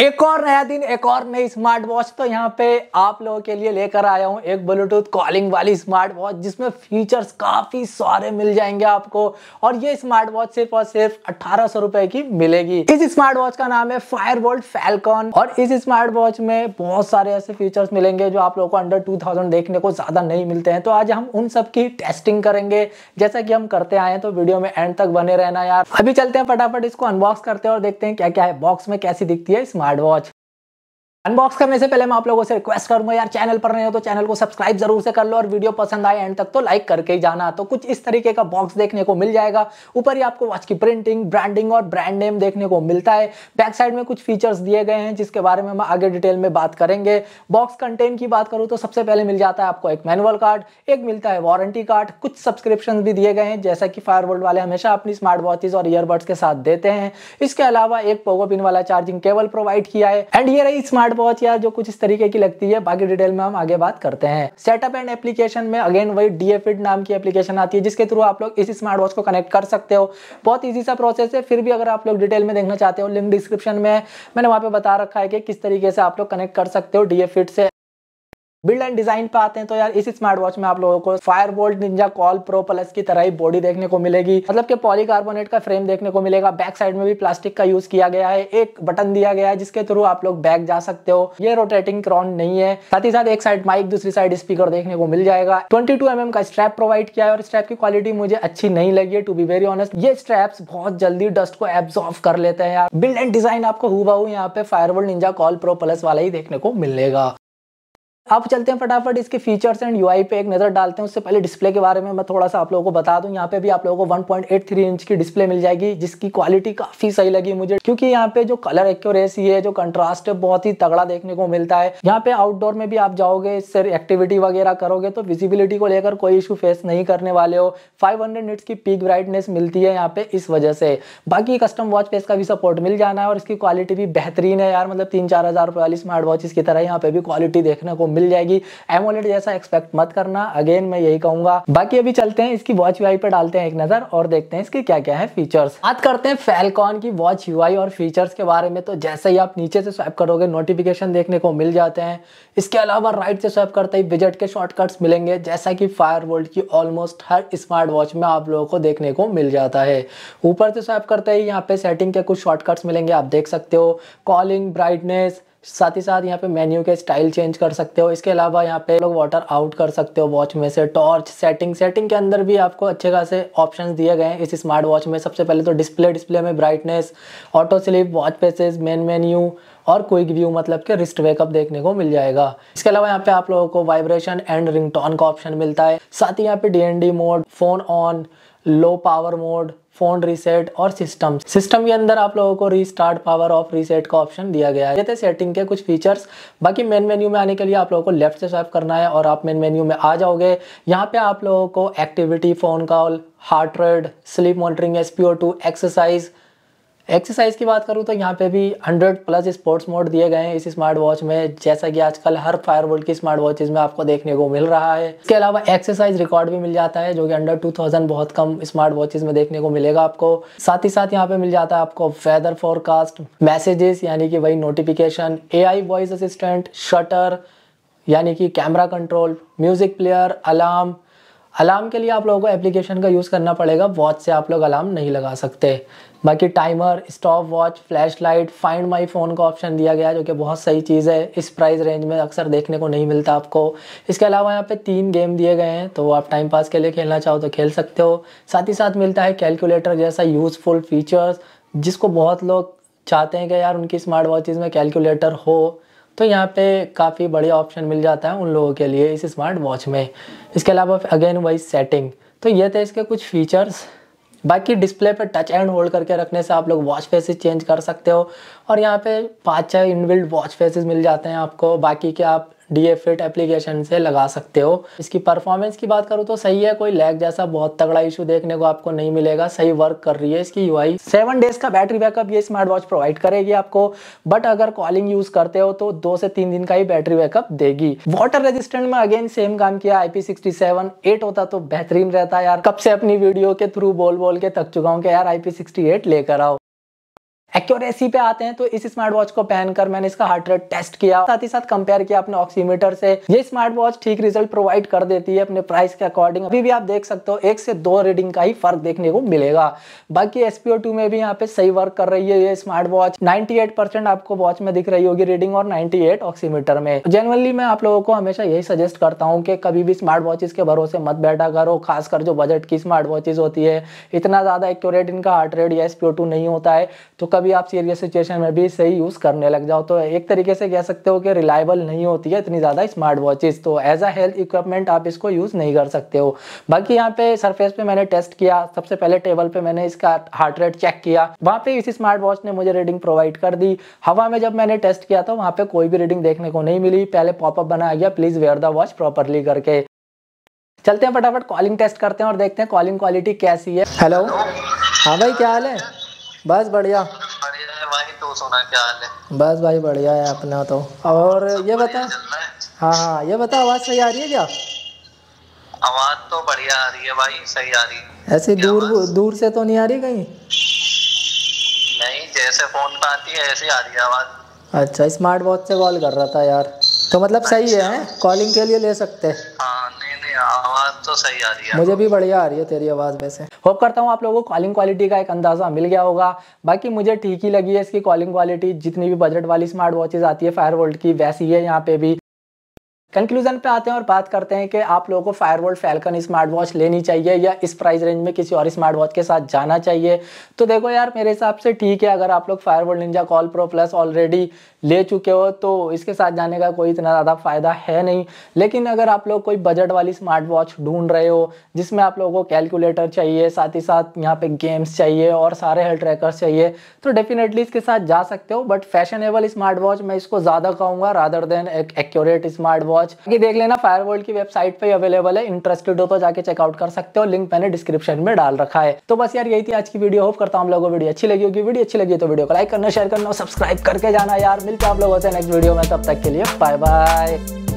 एक और नया दिन एक और नई स्मार्ट वॉच तो यहाँ पे आप लोगों के लिए लेकर आया हूँ एक ब्लूटूथ कॉलिंग वाली स्मार्ट वॉच जिसमें फीचर्स काफ़ी सारे मिल जाएंगे आपको और ये स्मार्ट वॉच सिर्फ और सिर्फ अट्ठारह सौ रुपए की मिलेगी इस स्मार्ट वॉच का नाम है फायर वोल्ट फैलकॉन और इस स्मार्ट वॉच में बहुत सारे ऐसे फीचर्स मिलेंगे जो आप लोगों को अंडर टू देखने को ज़्यादा नहीं मिलते हैं तो आज हम उन सब की टेस्टिंग करेंगे जैसा कि हम करते आए हैं तो वीडियो में एंड तक बने रहना यार अभी चलते हैं फटाफट इसको अनबॉक्स करते हैं और देखते हैं क्या क्या है बॉक्स में कैसी दिखती है स्मार्ट हार्ड वॉच अनबॉक्स करने से पहले मैं आप लोगों से रिक्वेस्ट करूंगा यार चैनल पर नहीं हो तो चैनल को सब्सक्राइब जरूर से कर लो और वीडियो पसंद आए एंड तक तो लाइक करके ही जाना तो कुछ इस तरीके का बॉक्स देखने को मिल जाएगा ऊपर ही आपको वॉच की प्रिंटिंग ब्रांडिंग और ब्रांड नेम देखने को मिलता है बैक साइड में कुछ फीचर्स दिए गए हैं जिसके बारे में हम आगे डिटेल में बात करेंगे बॉक्स कंटेंट की बात करूँ तो सबसे पहले मिल जाता है आपको एक मैनुअल कार्ड एक मिलता है वारंटी कार्ड कुछ सब्सक्रिप्शन भी दिए गए हैं जैसा कि फायर वाले हमेशा अपनी स्मार्ट वॉचेज और ईयरबड्स के साथ देते हैं इसके अलावा एक पोगो पिन वाला चार्जिंग केबल प्रोवाइड किया है एंड ये रही स्मार्ट स्मार्ट वॉच या जो कुछ इस तरीके की लगती है बाकी डिटेल में हम आगे बात करते हैं सेटअप एंड एप्लीकेशन में अगेन वही डीएफिड नाम की एप्लीकेशन आती है जिसके थ्रू आप लोग इस स्मार्ट वॉच को कनेक्ट कर सकते हो बहुत ईजी सा प्रोसेस है फिर भी अगर आप लोग डिटेल में देखना चाहते हो लिंक डिस्क्रिप्शन में मैंने वहाँ पे बता रखा है कि किस तरीके से आप लोग कनेक्ट कर सकते हो डीएफिड से बिल्ड एंड डिजाइन पे आते हैं तो यार इस स्मार्ट वॉच में आप लोगों को Fire Boltt Ninja Call Pro Plus की तरह ही बॉडी देखने को मिलेगी मतलब कि पॉलीकार्बोनेट का फ्रेम देखने को मिलेगा बैक साइड में भी प्लास्टिक का यूज किया गया है एक बटन दिया गया है जिसके थ्रू आप लोग बैक जा सकते हो ये रोटेटिंग क्रॉन नहीं है साथ ही साथ एक साइड माइक दूसरी साइड स्पीकर देखने को मिल जाएगा ट्वेंटी टू mm का स्ट्रैप प्रोवाइड किया है और स्ट्रैप की क्वालिटी मुझे अच्छी नहीं लगी है टू बी वेरी ऑनेस्ट ये स्ट्रैप्स बहुत जल्दी डस्ट को एब्जॉर्व कर लेते हैं यार बिल्ड एंड डिजाइन आपको हुआ यहाँ पे Fire Boltt Ninja Call Pro Plus वाला ही देखने को मिलेगा आप चलते हैं फटाफट इसके फीचर्स एंड यूआई पे एक नज़र डालते हैं उससे पहले डिस्प्ले के बारे में मैं थोड़ा सा आप लोगों को बता दूं यहाँ पे भी आप लोगों को 1.83 इंच की डिस्प्ले मिल जाएगी जिसकी क्वालिटी काफ़ी सही लगी मुझे क्योंकि यहाँ पे जो कलर एक्यूरेसी है जो कंट्रास्ट है बहुत ही तगड़ा देखने को मिलता है यहाँ पे आउटडोर में भी आप जाओगे इससे एक्टिविटी वगैरह करोगे तो विजिबिलिटी को लेकर कोई इशू फेस नहीं करने वाले हो फाइव हंड्रेड की पीक ब्राइटनेस मिलती है यहाँ पे इस वजह से बाकी कस्टम वॉच पे इसका भी सपोर्ट मिल जाना है और इसकी क्वालिटी भी बेहतरीन है यार मतलब तीन चार हज़ार वाली स्मार्ट वॉच की तरह यहाँ पे भी क्वालिटी देखने को मिल मिल जाएगी एमोलेट जैसा एक्सपेक्ट मत करना अगेन मैं यही कहूंगा बाकी अभी चलते हैं इसकी वॉच यूआई पर डालते हैं एक नजर और देखते हैं इसके क्या क्या है फीचर्स बात करते हैं फेलकॉन की वॉच यूआई और फीचर्स के बारे में तो जैसे ही आप नीचे से स्वाइप करोगे नोटिफिकेशन देखने को मिल जाते हैं इसके अलावा राइट से स्वाइप करते ही विजेट के शॉर्टकट्स मिलेंगे जैसा कि फायर की ऑलमोस्ट हर स्मार्ट वॉच में आप लोगों को देखने को मिल जाता है ऊपर से स्वाइप करते ही यहाँ पे सेटिंग के कुछ शॉर्टकट्स मिलेंगे आप देख सकते हो कॉलिंग ब्राइटनेस साथ ही साथ यहाँ पे मेन्यू के स्टाइल चेंज कर सकते हो इसके अलावा यहाँ पे लोग वाटर आउट कर सकते हो वॉच में से टॉर्च सेटिंग सेटिंग के अंदर भी आपको अच्छे खासे ऑप्शंस दिए गए हैं इस स्मार्ट वॉच में सबसे पहले तो डिस्प्ले डिस्प्ले में brightness auto sleep watch faces main menu और क्विक व्यू मतलब के रिस्ट वेकअप देखने को मिल जाएगा इसके अलावा यहाँ पे आप लोगों को वाइब्रेशन एंड रिंग का ऑप्शन मिलता है साथ ही यहाँ पे D mode phone on low power mode phone reset और सिस्टम सिस्टम के अंदर आप लोगों को रीस्टार्ट पावर ऑफ रीसेट का ऑप्शन दिया गया है ये थे सेटिंग के कुछ फीचर्स बाकी मेन मेन्यू में आने के लिए आप लोगों को लेफ्ट से स्वाइप करना है और आप मेन मेन्यू में आ जाओगे यहाँ पे आप लोगों को activity phone call heart rate sleep monitoring S exercise exercise की बात करूँ तो यहाँ पे भी 100 प्लस स्पोर्ट्स मोड दिए गए हैं इस स्मार्ट वॉच में जैसा कि आजकल हर वर्ल्ड की स्मार्ट वॉचेज में आपको देखने को मिल रहा है इसके अलावा एक्सरसाइज रिकॉर्ड भी मिल जाता है जो कि अंडर 2000 बहुत कम स्मार्ट वॉचेज में देखने को मिलेगा आपको साथ ही साथ यहाँ पे मिल जाता है आपको वेदर फोरकास्ट मैसेजेस यानी कि वही notification A I voice assistant shutter यानी कि camera control music player alarm alarm के लिए आप लोगों को एप्लीकेशन का यूज़ करना पड़ेगा वॉच से आप लोग अलार्म नहीं लगा सकते बाकी timer stop watch flash light find my phone का ऑप्शन दिया गया जो कि बहुत सही चीज़ है इस प्राइस रेंज में अक्सर देखने को नहीं मिलता आपको इसके अलावा यहाँ पे तीन गेम दिए गए हैं तो आप टाइम पास के लिए खेलना चाहो तो खेल सकते हो साथ ही साथ मिलता है कैलकुलेटर जैसा यूज़फुल फीचर्स जिसको बहुत लोग चाहते हैं कि यार उनकी स्मार्ट वॉचेज़ में कैलकुलेटर हो तो यहाँ पे काफ़ी बढ़िया ऑप्शन मिल जाता है उन लोगों के लिए इस स्मार्ट वॉच में इसके अलावा अगेन वही सेटिंग तो ये थे इसके कुछ फीचर्स बाकी डिस्प्ले पर टच एंड होल्ड करके रखने से आप लोग वॉच फेसेस चेंज कर सकते हो और यहाँ पे पाँच छः इनबिल्ड वॉच फेसेस मिल जाते हैं आपको बाकी के आप डी एफ एप्लीकेशन से लगा सकते हो इसकी परफॉर्मेंस की बात करूँ तो सही है कोई लैग जैसा बहुत तगड़ा इशू देखने को आपको नहीं मिलेगा सही वर्क कर रही है इसकी यू आई सेवन डेज का बैटरी बैकअप ये स्मार्ट वॉच प्रोवाइड करेगी आपको बट अगर कॉलिंग यूज करते हो तो दो से तीन दिन का ही बैटरी बैकअप देगी वाटर रेजिस्टेंट में अगेन सेम काम किया आईपी सिक्सटी सेवन एट होता तो बेहतरीन रहता यार कब से अपनी वीडियो के थ्रू बोल बोल के थक चुका हूँ कि यार आईपी सिक्सटी एट लेकर आओ एक्यूरेसी e पे आते हैं तो इस स्मार्ट वॉच को पहनकर मैंने इसका हार्ट रेट टेस्ट किया साथ ही साथ कंपेयर किया अपने ऑक्सीमीटर से ये स्मार्ट वॉच ठीक रिजल्ट प्रोवाइड कर देती है अपने प्राइस के अकॉर्डिंग अभी भी आप देख सकते हो एक से दो रीडिंग का ही फर्क देखने को मिलेगा बाकी एसपीओ टू में भी यहाँ पे सही वर्क कर रही है ये स्मार्ट वॉच नाइनटी आपको वॉच में दिख रही होगी रीडिंग और नाइनटी ऑक्सीमीटर में जनरली मैं आप लोगों को हमेशा यही सजेस्ट करता हूँ कि कभी भी स्मार्ट वॉचेज के भरोसे मत बैठा करो खासकर जो बजट की स्मार्ट वॉचेज होती है इतना ज्यादा एक्यूरेट इनका हार्ट रेट या एसपीओ नहीं होता है तो कभी आप सीरियस सिचुएशन में भी सही यूज़ करने लग जाओ तो एक तरीके से कह सकते हो कि रिलायबल नहीं होती है इतनी ज़्यादा स्मार्ट वॉचेस तो एज अ हेल्थ इक्विपमेंट आप इसको यूज़ नहीं कर सकते हो बाकी यहाँ पे सरफेस पे मैंने टेस्ट किया सबसे पहले टेबल पे मैंने इसका हार्ट रेट चेक किया वहाँ पे इस स्मार्ट वॉच ने मुझे रीडिंग प्रोवाइड कर दी हवा में जब मैंने टेस्ट किया था तो वहाँ पर कोई भी रीडिंग देखने को नहीं मिली पहले पॉपअप बनाया गया please wear the watch properly करके चलते हैं फटाफट कॉलिंग टेस्ट करते हैं और देखते हैं कॉलिंग क्वालिटी कैसी है हेलो हाँ भाई क्या हाल है बस बढ़िया क्या हाल है बस भाई बढ़िया है अपना तो और ये बता हाँ हाँ ये बता आवाज़ सही आ रही है क्या आवाज़ तो बढ़िया आ रही है भाई सही आ रही है ऐसे दूर दूर से तो नहीं आ रही कहीं नहीं जैसे फोन पे आती है ऐसे आ रही है आवाज़ अच्छा स्मार्ट वॉच से कॉल कर रहा था यार तो मतलब सही है कॉलिंग अच्छा। के लिए ले सकते हैं हाँ आवाज तो सही आ रही है मुझे भी बढ़िया आ रही है तेरी आवाज़ वैसे होप करता हूँ आप लोगों को कॉलिंग क्वालिटी का एक अंदाज़ा मिल गया होगा बाकी मुझे ठीक ही लगी है इसकी कॉलिंग क्वालिटी जितनी भी बजट वाली स्मार्ट वॉचेज आती है फायर वोल्ट की वैसी है यहाँ पे भी कंक्लूजन पे आते हैं और बात करते हैं कि आप लोगों को फायरवोल्ट फैल्कन स्मार्ट वॉच लेनी चाहिए या इस प्राइस रेंज में किसी और स्मार्ट वॉच के साथ जाना चाहिए तो देखो यार मेरे हिसाब से ठीक है अगर आप लोग Fire Boltt Ninja Call Pro Plus already ले चुके हो तो इसके साथ जाने का कोई इतना ज़्यादा फ़ायदा है नहीं लेकिन अगर आप लोग कोई बजट वाली स्मार्ट वॉच ढूंढ रहे हो जिसमें आप लोगों को कैलकुलेटर चाहिए साथ ही साथ यहाँ पे गेम्स चाहिए और सारे हेल्थ ट्रैकर्स चाहिए तो डेफिनेटली इसके साथ जा सकते हो बट फैशनेबल स्मार्ट वॉच मैं इसको ज़्यादा कहूँगा रादर देन एक एक्यूरेट स्मार्ट वॉच वॉच ये देख लेना फायर वर्ल्ड की वेबसाइट पे अवेलेबल है इंटरेस्टेड हो तो जाके चेकआउट कर सकते हो लिंक मैंने डिस्क्रिप्शन में डाल रखा है तो बस यार यही थी आज की वीडियो होप करता हूँ लोगों को वीडियो अच्छी लगी होगी वीडियो अच्छी लगी तो वीडियो को लाइक करना शेयर करना सब्सक्राइब करके जाना यार मिलते हैं आप लोगों से नेक्स्ट वीडियो में तब तक के लिए बाय बाय